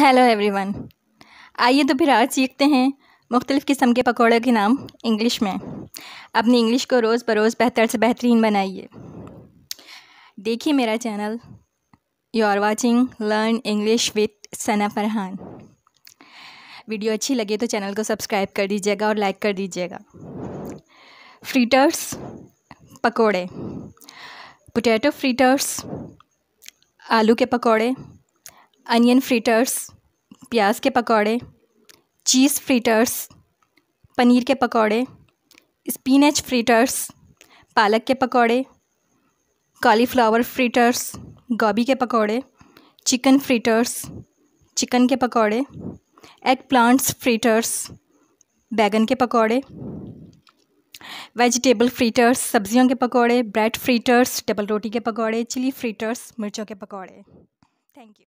hello everyone आइए तो फिर आज सीखते हैं मुख्तलिफ़ किस्म के पकौड़ों के नाम इंग्लिश में अपनी इंग्लिश को रोज़ बरोज़ बेहतर से बेहतरीन बनाइए देखिए मेरा channel you are watching learn English with Sana Farhan video अच्छी लगे तो चैनल को सब्सक्राइब कर दीजिएगा और लाइक कर दीजिएगा फ्रीटर्स पकौड़े पोटैटो फ्रीटर्स आलू के पकौड़े अनियन फ्रीटर्स प्याज के पकौड़े चीज़ फ्रीटर्स पनीर के पकौड़े स्पिनच फ्रीटर्स पालक के पकौड़े कॉलीफ्लावर फ्रीटर्स गोभी के पकौड़े चिकन फ्रीटर्स चिकन के पकौड़े एग प्लांट्स फ्रीटर्स बैगन के पकौड़े वेजिटेबल फ्रीटर्स सब्जियों के पकौड़े ब्रेड फ्रीटर्स डबल रोटी के पकौड़े चिली फ्रीटर्स मिर्चों के पकौड़े थैंक यू